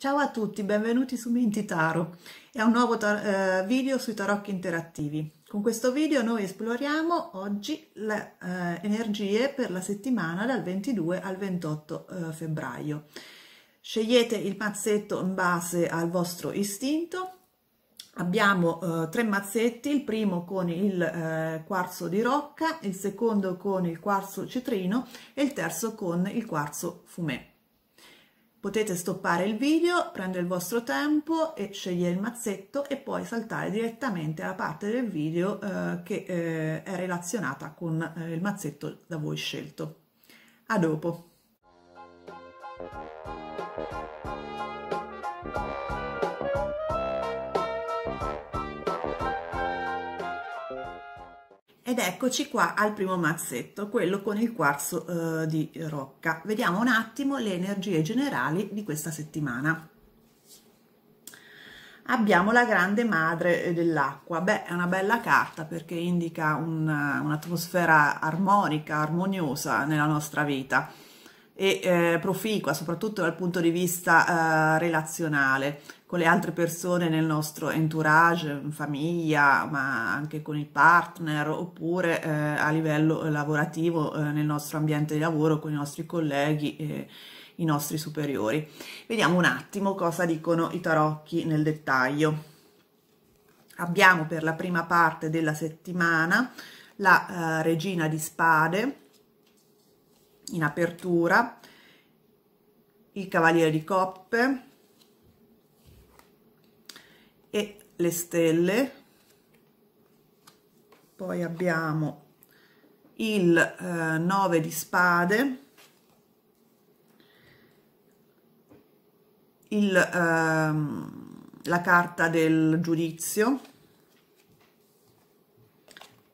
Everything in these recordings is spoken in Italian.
Ciao a tutti, benvenuti su Mentitaro e a un nuovo eh, video sui tarocchi interattivi. Con questo video noi esploriamo oggi le eh, energie per la settimana dal 22 al 28 eh, febbraio. Scegliete il mazzetto in base al vostro istinto. Abbiamo eh, tre mazzetti, il primo con il eh, quarzo di rocca, il secondo con il quarzo citrino e il terzo con il quarzo fumè. Potete stoppare il video, prendere il vostro tempo e scegliere il mazzetto e poi saltare direttamente alla parte del video eh, che eh, è relazionata con eh, il mazzetto da voi scelto. A dopo! ed eccoci qua al primo mazzetto, quello con il quarzo eh, di rocca. Vediamo un attimo le energie generali di questa settimana. Abbiamo la grande madre eh, dell'acqua, beh è una bella carta perché indica eh, un'atmosfera un armonica, armoniosa nella nostra vita e eh, proficua, soprattutto dal punto di vista eh, relazionale con le altre persone nel nostro entourage, in famiglia, ma anche con il partner, oppure eh, a livello lavorativo eh, nel nostro ambiente di lavoro, con i nostri colleghi, i nostri superiori. Vediamo un attimo cosa dicono i tarocchi nel dettaglio. Abbiamo per la prima parte della settimana la eh, regina di spade, in apertura, il cavaliere di coppe e le stelle. Poi abbiamo il eh, di spade, il, eh, la carta del giudizio,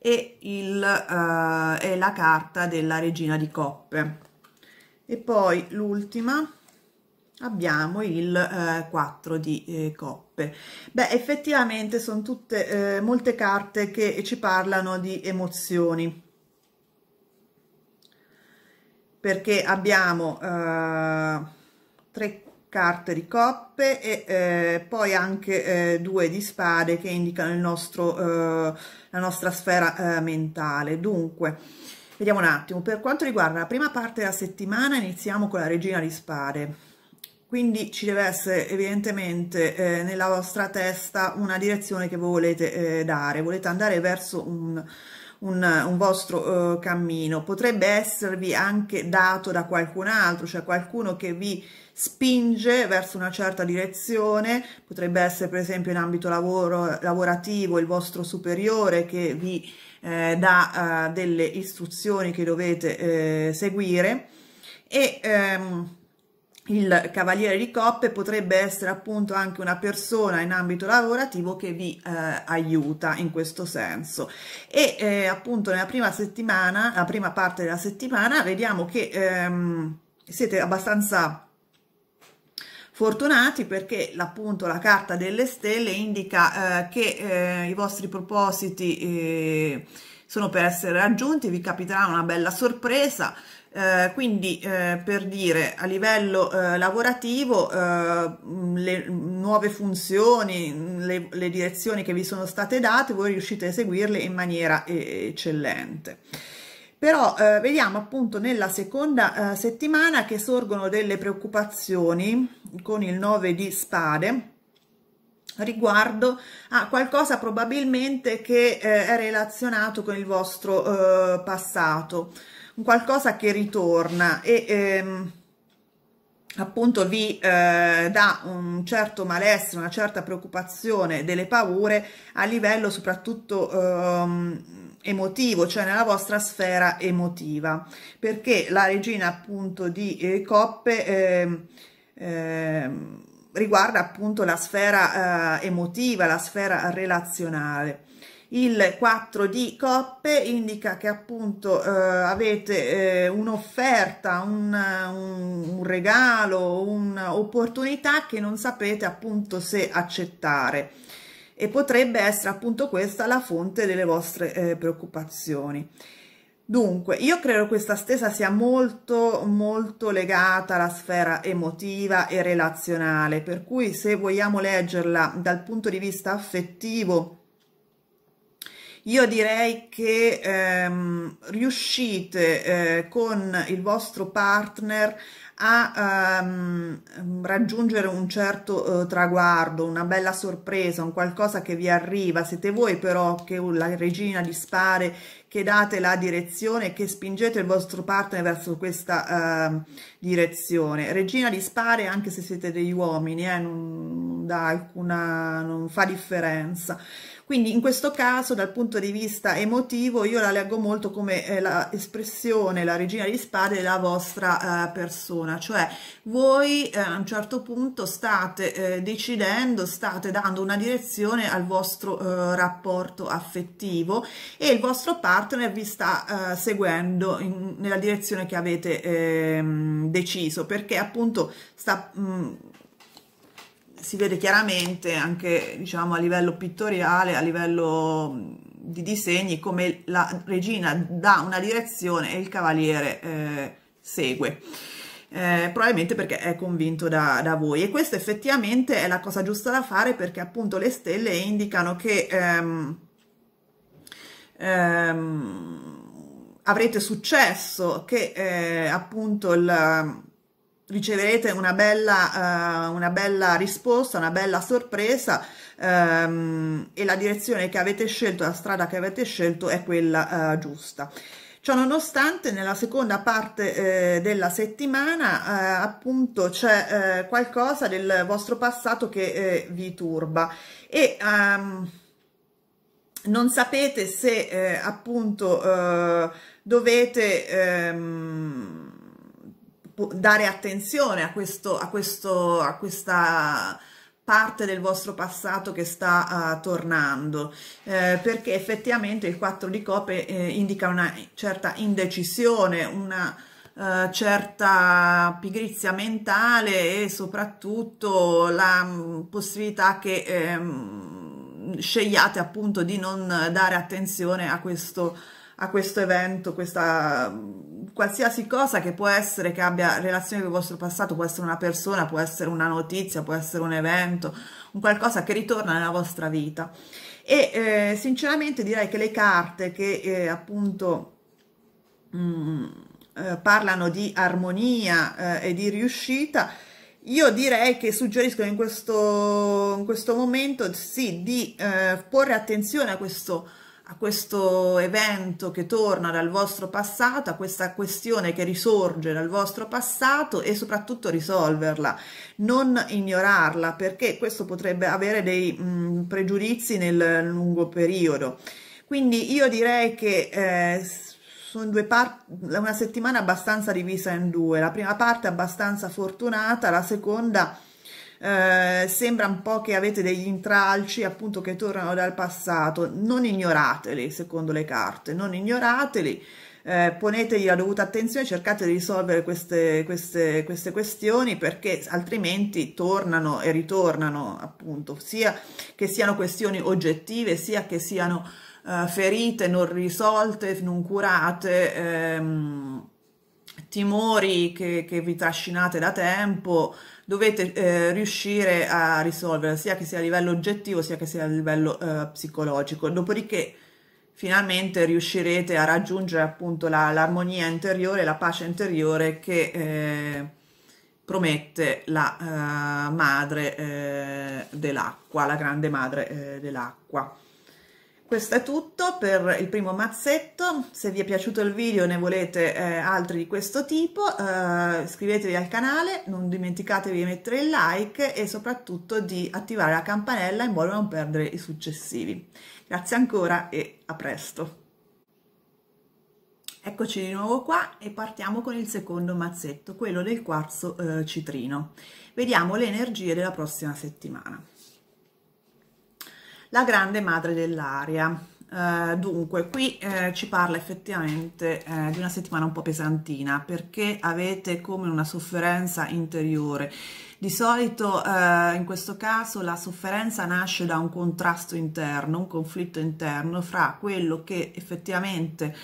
e, il, uh, e la carta della regina di coppe e poi l'ultima abbiamo il eh, 4 di eh, coppe. Beh, effettivamente sono tutte eh, molte carte che ci parlano di emozioni. Perché abbiamo eh, tre carte di coppe e eh, poi anche eh, due di spade che indicano il nostro, eh, la nostra sfera eh, mentale. Dunque, vediamo un attimo, per quanto riguarda la prima parte della settimana iniziamo con la regina di spade, quindi ci deve essere evidentemente eh, nella vostra testa una direzione che voi volete eh, dare, volete andare verso un, un, un, vostro eh, cammino. Potrebbe esservi anche dato da qualcun altro, cioè qualcuno che vi spinge verso una certa direzione, potrebbe essere per esempio in ambito lavoro, lavorativo il vostro superiore che vi eh, dà eh, delle istruzioni che dovete eh, seguire e ehm, il cavaliere di coppe potrebbe essere appunto anche una persona in ambito lavorativo che vi eh, aiuta in questo senso e eh, appunto nella prima settimana la prima parte della settimana vediamo che ehm, siete abbastanza fortunati perché appunto la carta delle stelle indica eh, che eh, i vostri propositi eh, sono per essere raggiunti, vi capiterà una bella sorpresa, eh, quindi eh, per dire a livello eh, lavorativo le nuove funzioni, le, le, direzioni che vi sono state date, voi riuscite a eseguirle in maniera eccellente però eh, vediamo appunto nella seconda eh, settimana che sorgono delle preoccupazioni con il 9 di spade riguardo a qualcosa probabilmente che eh, è relazionato con il vostro eh, passato qualcosa che ritorna e ehm, appunto vi eh, dà un certo malessere, una certa preoccupazione, delle paure a livello soprattutto ehm, emotivo, cioè nella vostra sfera emotiva, perché la regina appunto di eh, coppe eh, eh, riguarda appunto la sfera eh, emotiva, la sfera relazionale. Il 4 di coppe indica che appunto eh, avete eh, un'offerta, un, un, un regalo, un'opportunità che non sapete appunto se accettare e potrebbe essere appunto questa la fonte delle vostre eh, preoccupazioni. Dunque, io credo questa stesa sia molto molto legata alla sfera emotiva e relazionale, per cui se vogliamo leggerla dal punto di vista affettivo, io direi che ehm, riuscite eh, con il vostro partner a um, raggiungere un certo uh, traguardo, una bella sorpresa, un qualcosa che vi arriva, siete voi però che la regina dispare, che date la direzione, che spingete il vostro partner verso questa uh, direzione. Regina dispare anche se siete degli uomini, eh, non, dà alcuna, non fa differenza. Quindi in questo caso dal punto di vista emotivo io la leggo molto come eh, la la regina di spade della vostra eh, persona, cioè voi eh, a un certo punto state eh, decidendo, state dando una direzione al vostro eh, rapporto affettivo e il vostro partner vi sta eh, seguendo in, nella direzione che avete ehm, deciso perché appunto sta... Mh, mm, si vede chiaramente anche diciamo, a livello pittoriale, a livello di disegni, come la regina dà una direzione e il cavaliere eh, segue. Eh, probabilmente perché è convinto da, da, voi e questa effettivamente è la cosa giusta da fare perché appunto le stelle indicano che ehm, ehm, avrete successo, che eh, appunto il riceverete una bella, uh, una bella, risposta, una bella sorpresa um, e la direzione che avete scelto, la strada che avete scelto è quella uh, giusta. Ciononostante nella seconda parte eh, della settimana eh, appunto c'è eh, qualcosa del vostro passato che eh, vi turba e um, non sapete se appunto dovete... Um, dare attenzione a, questo, a, questo, a questa parte del vostro passato che sta uh, tornando eh, perché effettivamente il 4 di coppe eh, indica una certa indecisione una uh, certa pigrizia mentale e soprattutto la mm, possibilità che ehm, scegliate appunto di non dare attenzione a questo a questo evento questa qualsiasi cosa che può essere che abbia relazione con il vostro passato, può essere una persona, può essere una notizia, può essere un evento, un qualcosa che ritorna nella vostra vita. E eh, sinceramente direi che le carte che eh, appunto mh, mm, eh, parlano di armonia eh, e di riuscita, io direi che suggeriscono in questo, in questo momento sì di eh, porre attenzione a questo a questo evento che torna dal vostro passato, a questa questione che risorge dal vostro passato e soprattutto risolverla, non ignorarla perché questo potrebbe avere dei mh, mm, pregiudizi nel lungo periodo. Quindi io direi che eh, sono due parti, una settimana abbastanza divisa in due, la prima parte abbastanza fortunata, la seconda eh, sembra un po' che avete degli intralci appunto che tornano dal passato, non ignorateli secondo le carte, non ignorateli, eh, ponetegli la dovuta attenzione, cercate di risolvere queste, queste, queste, questioni perché altrimenti tornano e ritornano appunto, sia che siano questioni oggettive, sia che siano eh, ferite non risolte, non curate. Ehm, timori che, che vi trascinate da tempo, dovete eh, riuscire a risolvere sia che sia a livello oggettivo sia che sia a livello eh, psicologico. Dopodiché finalmente riuscirete a raggiungere appunto l'armonia interiore, la pace interiore che eh, promette la eh, madre eh, dell'acqua, la grande madre eh, dell'acqua questo è tutto per il primo mazzetto, se vi è piaciuto il video e ne volete eh, altri di questo tipo, eh, iscrivetevi al canale, non dimenticatevi di mettere il like e soprattutto di attivare la campanella in modo da non perdere i successivi. Grazie ancora e a presto! Eccoci di nuovo qua e partiamo con il secondo mazzetto, quello del quarzo eh, citrino. Vediamo le energie della prossima settimana la grande madre dell'aria. Uh, dunque, qui uh, ci parla effettivamente uh, di una settimana un po' pesantina perché avete come una sofferenza interiore. Di solito in questo caso la sofferenza nasce da un contrasto interno, un conflitto interno fra quello che effettivamente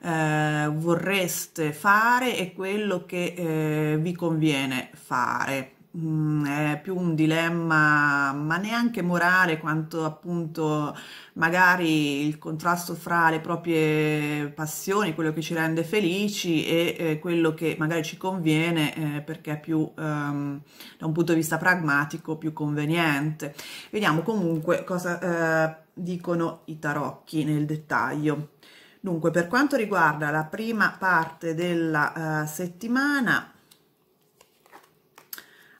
vorreste fare e quello che vi conviene fare Mm, è più un dilemma, ma neanche morale, quanto appunto magari il contrasto fra le proprie passioni, quello che ci rende felici e eh, quello che magari ci conviene eh, perché è più ehm, da un punto di vista pragmatico più conveniente. Vediamo comunque cosa eh, dicono i tarocchi nel dettaglio. Dunque, per quanto riguarda la prima parte della uh, settimana,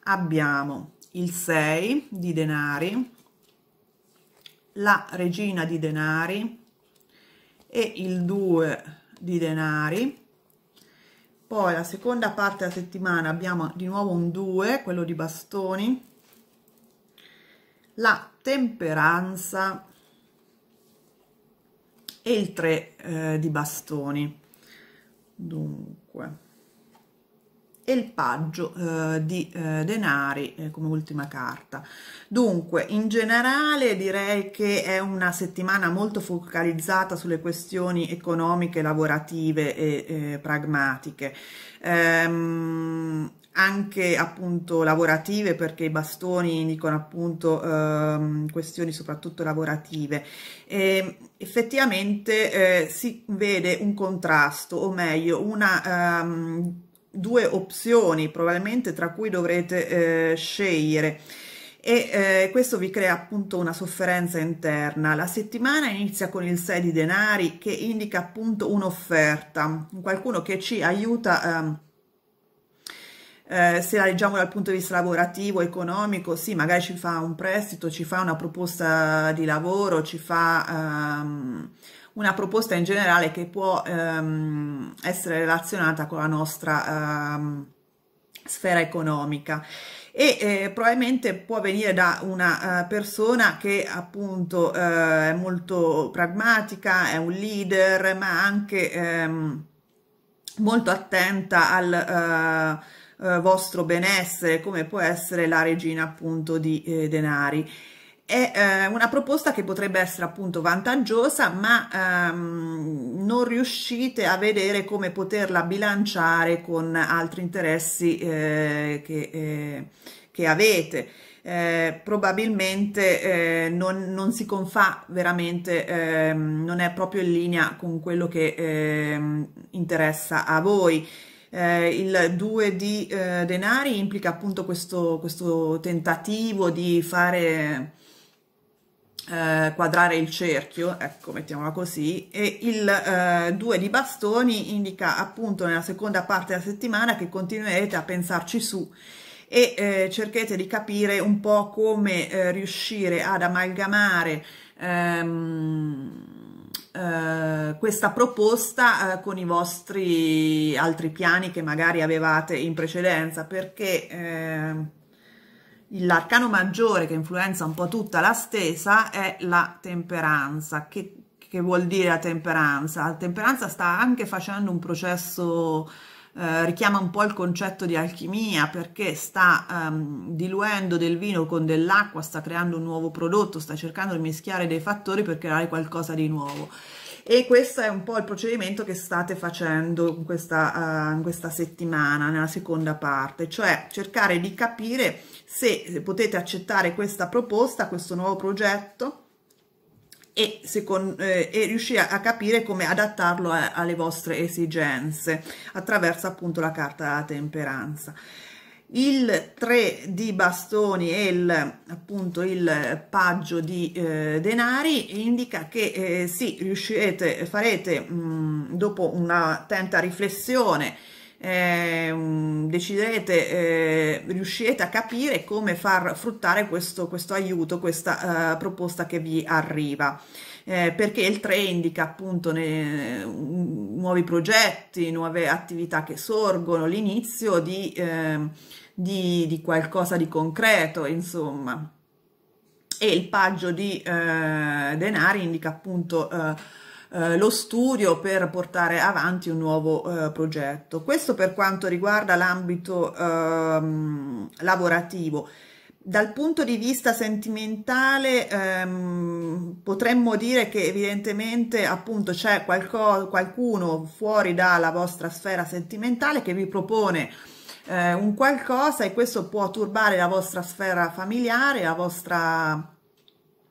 abbiamo il 6 di denari, la regina di denari e il 2 di denari. Poi la seconda parte della settimana abbiamo di nuovo un 2, quello di bastoni, la temperanza e il 3 eh, di bastoni. Dunque, il paggio eh, di eh, denari eh, come ultima carta. Dunque, in generale direi che è una settimana molto focalizzata sulle questioni economiche, lavorative e eh, pragmatiche. Ehm, anche appunto lavorative perché i bastoni indicano appunto ehm, questioni soprattutto lavorative e ehm, effettivamente eh, si vede un contrasto o meglio una ehm, due opzioni probabilmente tra cui dovrete eh, scegliere e eh, questo vi crea appunto una sofferenza interna. La settimana inizia con il 6 di denari che indica appunto un'offerta, qualcuno che ci aiuta ehm, eh, se la leggiamo dal punto di vista lavorativo, economico, sì, magari ci fa un prestito, ci fa una proposta di lavoro, ci fa ehm, una proposta in generale che può ehm, essere relazionata con la nostra ehm, sfera economica e eh, probabilmente può venire da una uh, persona che appunto uh, è molto pragmatica, è un leader, ma anche ehm, molto attenta al uh, vostro benessere, come può essere la regina appunto di eh, denari è eh, una proposta che potrebbe essere appunto vantaggiosa, ma ehm, non riuscite a vedere come poterla bilanciare con altri interessi eh, che, eh, che, avete. Eh, probabilmente eh, non, non, si confà veramente, ehm, non è proprio in linea con quello che ehm, interessa a voi. Eh, il 2 di eh, denari implica appunto questo, questo tentativo di fare eh, quadrare il cerchio, ecco mettiamola così, e il eh, 2 di bastoni indica appunto nella seconda parte della settimana che continuerete a pensarci su e eh, cercherete di capire un po' come eh, riuscire ad amalgamare ehm, eh, questa proposta eh, con i vostri altri piani che magari avevate in precedenza perché ehm, l'arcano maggiore che influenza un po' tutta la stesa è la temperanza. Che, che vuol dire la temperanza? La temperanza sta anche facendo un processo, eh, richiama un po' il concetto di alchimia, perché sta ehm, diluendo del vino con dell'acqua, sta creando un nuovo prodotto, sta cercando di mischiare dei fattori per creare qualcosa di nuovo e questo è un po' il procedimento che state facendo in questa, uh, in questa settimana, nella seconda parte, cioè cercare di capire se potete accettare questa proposta, questo nuovo progetto e, secondo, eh, e, riuscire a capire come adattarlo a, alle vostre esigenze attraverso appunto la carta della temperanza il 3 di bastoni e il, appunto il paggio di eh, denari indica che eh, sì, riuscirete, farete mh, dopo una attenta riflessione eh, deciderete, eh, riuscirete a capire come far fruttare questo, questo aiuto, questa eh, proposta che vi arriva eh, perché il 3 indica appunto ne, nuovi progetti, nuove attività che sorgono, l'inizio di, eh, di, di qualcosa di concreto, insomma. E il paggio di eh, denari indica appunto eh, eh, lo studio per portare avanti un nuovo eh, progetto. Questo per quanto riguarda l'ambito ehm, lavorativo dal punto di vista sentimentale ehm, potremmo dire che evidentemente appunto c'è qualcuno fuori dalla vostra sfera sentimentale che vi propone eh, un qualcosa e questo può turbare la vostra sfera familiare, la vostra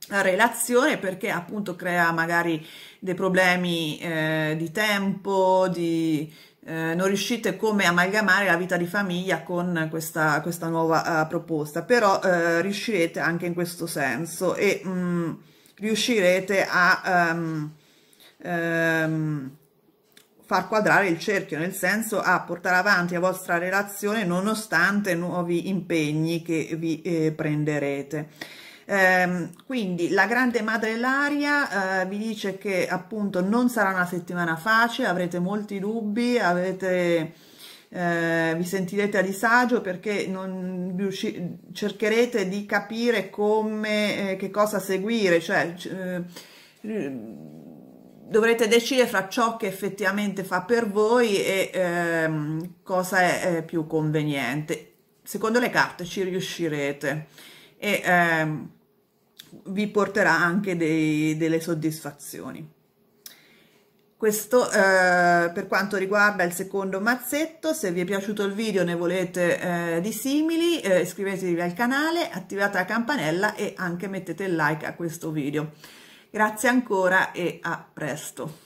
relazione perché appunto crea magari dei problemi eh, di tempo, di, eh, non riuscite come amalgamare la vita di famiglia con questa, questa nuova uh, proposta, però uh, riuscirete anche in questo senso e um, riuscirete a um, um, far quadrare il cerchio, nel senso a portare avanti la vostra relazione nonostante nuovi impegni che vi eh, prenderete. Eh, quindi la grande madre Laria eh, vi dice che appunto non sarà una settimana facile, avrete molti dubbi, avrete, eh, vi sentirete a disagio perché non cercherete di capire come, eh, che cosa seguire, cioè eh, dovrete decidere fra ciò che effettivamente fa per voi e ehm, cosa è, è, più conveniente. Secondo le carte ci riuscirete. E, ehm, vi porterà anche dei, delle soddisfazioni. Questo eh, per quanto riguarda il secondo mazzetto, se vi è piaciuto il video ne volete eh, di simili, eh, iscrivetevi al canale, attivate la campanella e anche mettete il like a questo video. Grazie ancora e a presto.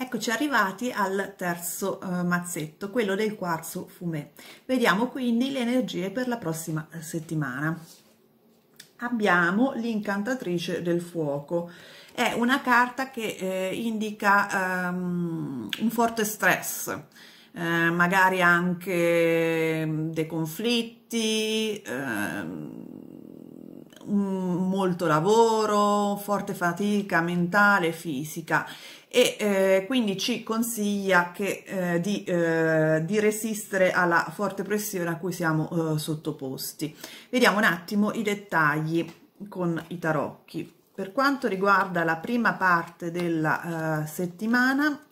Eccoci arrivati al terzo eh, mazzetto, quello del quarzo fumè. Vediamo quindi le energie per la prossima eh, settimana abbiamo l'incantatrice del fuoco. È una carta che eh, indica um, un forte stress, eh, magari anche mm, dei conflitti, eh, molto lavoro, forte fatica mentale e fisica e eh, quindi ci consiglia che, eh, di, eh, di, resistere alla forte pressione a cui siamo eh, sottoposti. Vediamo un attimo i dettagli con i tarocchi. Per quanto riguarda la prima parte della eh, settimana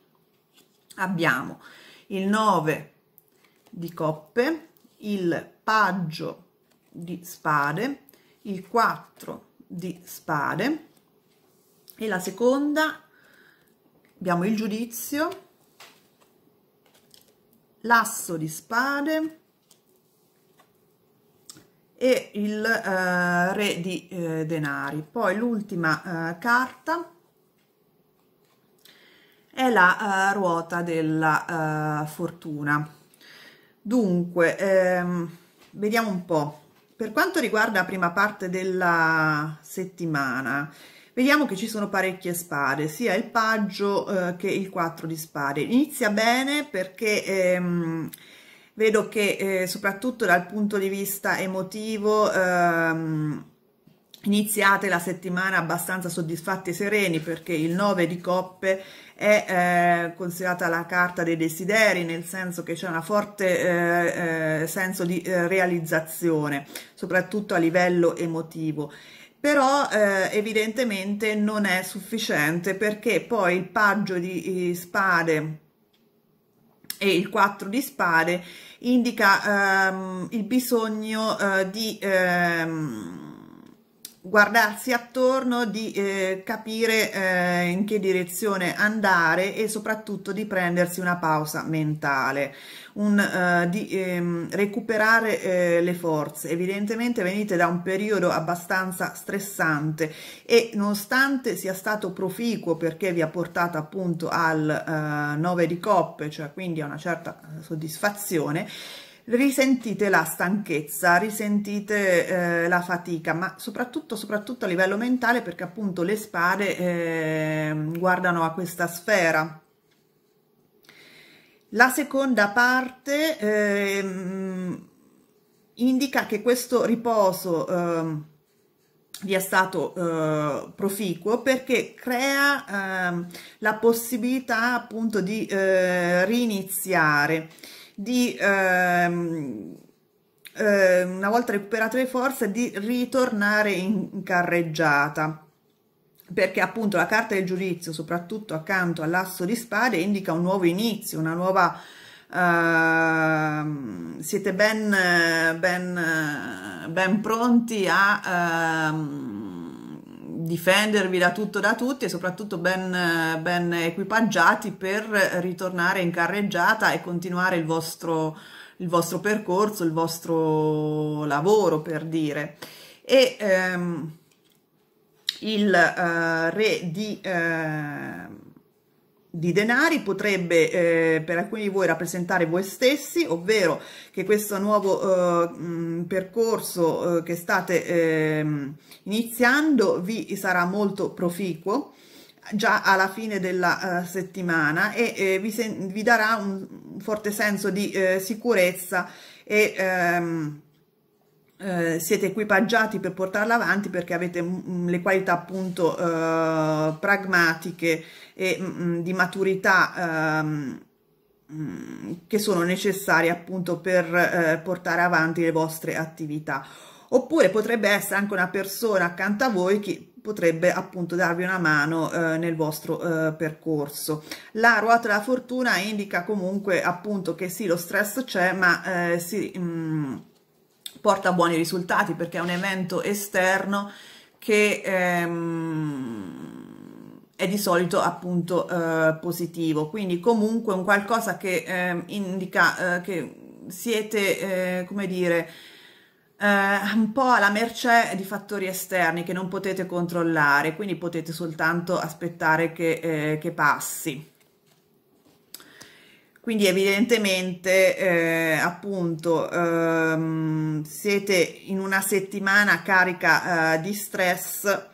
abbiamo il 9 di coppe, il paggio di spade, il 4 di spade e la seconda abbiamo il giudizio l'asso di spade e il eh, re di eh, denari poi l'ultima eh, carta è la eh, ruota della eh, fortuna dunque ehm, vediamo un po per quanto riguarda la prima parte della settimana, vediamo che ci sono parecchie spade, sia il paggio eh, che il 4 di spade. Inizia bene perché ehm, vedo che eh, soprattutto dal punto di vista emotivo ehm, Iniziate la settimana abbastanza soddisfatti e sereni perché il 9 di coppe è eh, considerata la carta dei desideri, nel senso che c'è un forte eh, eh, senso di eh, realizzazione, soprattutto a livello emotivo però eh, evidentemente non è sufficiente perché poi il paggio di eh, spade e il 4 di spade indica ehm, il bisogno eh, di ehm, guardarsi attorno, di eh, capire eh, in che direzione andare e soprattutto di prendersi una pausa mentale, un, eh, di ehm, recuperare eh, le forze. Evidentemente venite da un periodo abbastanza stressante e nonostante sia stato proficuo perché vi ha portato appunto al 9 eh, di coppe, cioè quindi a una certa eh, soddisfazione, risentite la stanchezza, risentite eh, la fatica, ma soprattutto, soprattutto, a livello mentale perché appunto le spade eh, guardano a questa sfera. La seconda parte eh, indica che questo riposo ehm, vi è stato eh, proficuo perché crea eh, la possibilità appunto di eh, riniziare di ehm, eh, una volta recuperate le forze di ritornare in carreggiata perché appunto la carta del giudizio soprattutto accanto all'asso di spade indica un nuovo inizio una nuova Uh, siete ben, ben, ben pronti a ehm, difendervi da tutto da tutti e soprattutto ben, ben equipaggiati per ritornare in carreggiata e continuare il vostro, il vostro percorso, il vostro lavoro per dire. E ehm, il eh, re di... Eh, di denari potrebbe eh, per alcuni di voi rappresentare voi stessi, ovvero che questo nuovo eh, percorso eh, che state ehm, iniziando vi sarà molto proficuo già alla fine della uh, settimana e eh, vi, se vi, darà un, forte senso di eh, sicurezza e ehm, eh, siete equipaggiati per portarla avanti perché avete le qualità appunto eh, pragmatiche e mh, mm, mm, di maturità ehm, mm, che sono necessarie appunto per eh, portare avanti le vostre attività oppure potrebbe essere anche una persona accanto a voi che potrebbe appunto darvi una mano eh, nel vostro eh, percorso. La ruota della fortuna indica comunque appunto che sì lo stress c'è ma eh, si mh, porta buoni risultati perché è un evento esterno che ehm, è di solito appunto eh, positivo, quindi comunque un qualcosa che eh, indica eh, che siete, eh, come dire, eh, un po' alla mercé di fattori esterni che non potete controllare, quindi potete soltanto aspettare che, eh, che passi. Quindi evidentemente eh, appunto ehm, siete in una settimana carica eh, di stress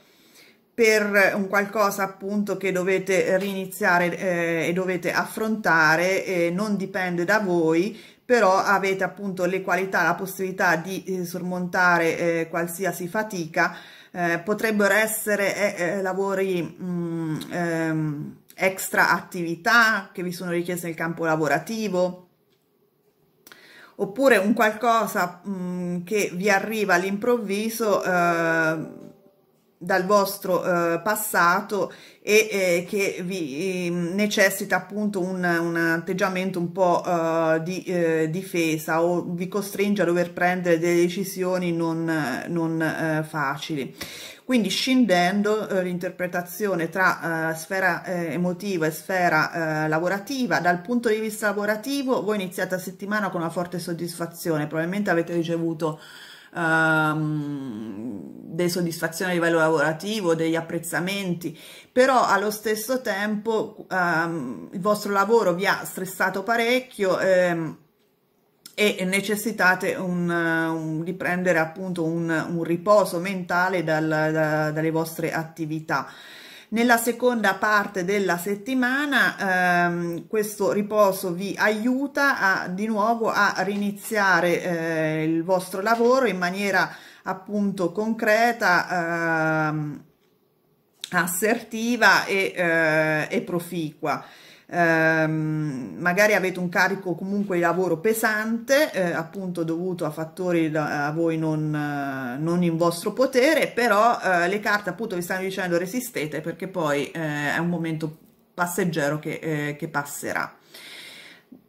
per un qualcosa appunto che dovete riniziare eh, e dovete affrontare, eh, non dipende da voi, però avete appunto le qualità, la possibilità di eh, sormontare eh, qualsiasi fatica, eh, potrebbero essere eh, lavori, mh, mm, ehm, extra attività che vi sono richieste nel campo lavorativo, oppure un qualcosa mh, mm, che vi arriva all'improvviso dal vostro eh, passato e eh, che vi eh, necessita appunto un, un, atteggiamento un po' eh, di eh, difesa o vi costringe a dover prendere delle decisioni non, non eh, facili. Quindi scindendo l'interpretazione tra sfera emotiva e sfera lavorativa, dal punto di vista lavorativo voi iniziate la settimana con una forte soddisfazione, probabilmente avete ricevuto um, ehm, delle soddisfazioni a livello lavorativo, degli apprezzamenti, però allo stesso tempo um, il vostro lavoro vi ha stressato parecchio ehm, e necessitate un, un, di prendere appunto un, un riposo mentale dal, da, dalle vostre attività. Nella seconda parte della settimana ehm, questo riposo vi aiuta a, di nuovo a riniziare eh, il vostro lavoro in maniera appunto concreta, ehm, assertiva e, eh, e proficua ehm, magari avete un carico comunque di lavoro pesante, eh, appunto dovuto a fattori da, a voi non, eh, non, in vostro potere, però eh, le carte appunto vi stanno dicendo resistete perché poi eh, è un momento passeggero che, eh, che passerà.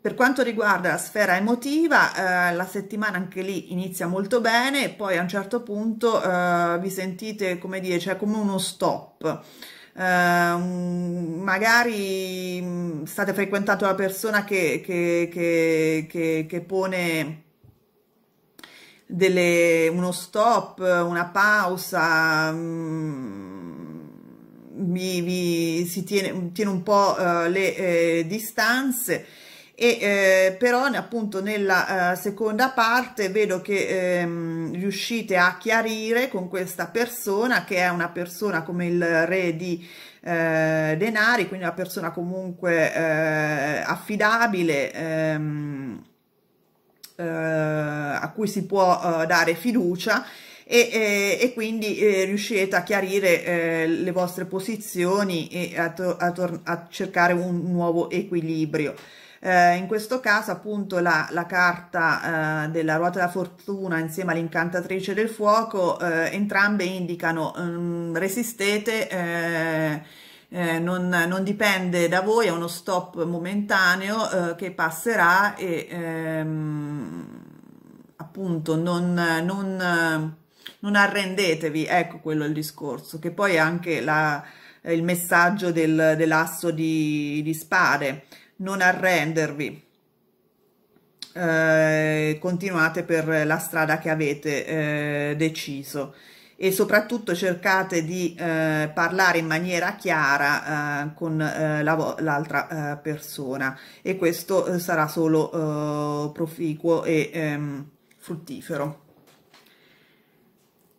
Per quanto riguarda la sfera emotiva, eh, la settimana anche lì inizia molto bene, e poi a un certo punto eh, vi sentite, come dire, c'è cioè come uno stop. Eh, magari mm, state frequentando una persona che, che, che, che pone delle, uno stop, una pausa, mh, mm, vi, vi, si tiene, tiene, un po' eh, le eh, distanze, e eh, però appunto nella eh, seconda parte vedo che ehm, riuscite a chiarire con questa persona che è una persona come il re di eh, denari quindi una persona comunque eh, affidabile ehm, eh, a cui si può eh, dare fiducia e, e, e, quindi eh, riuscirete a chiarire eh, le vostre posizioni e a, a, a cercare un nuovo equilibrio eh, in questo caso appunto la, la carta eh, della ruota della fortuna insieme all'incantatrice del fuoco eh, entrambe indicano um, resistete eh, eh, non, non, dipende da voi è uno stop momentaneo eh, che passerà e ehm, appunto non, non, non arrendetevi ecco quello il discorso che poi è anche la il messaggio del, dell'asso di, di, spade, non arrendervi. Eh, continuate per la strada che avete eh, deciso e soprattutto cercate di eh, parlare in maniera chiara eh, con eh, l'altra la, eh, persona e questo sarà solo proficuo e ehm, fruttifero.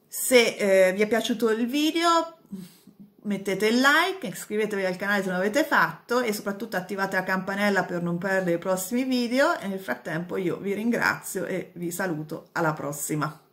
Se vi è piaciuto il video mettete il like, iscrivetevi al canale se non l'avete fatto e soprattutto attivate la campanella per non perdere i prossimi video e nel frattempo io vi ringrazio e vi saluto alla prossima.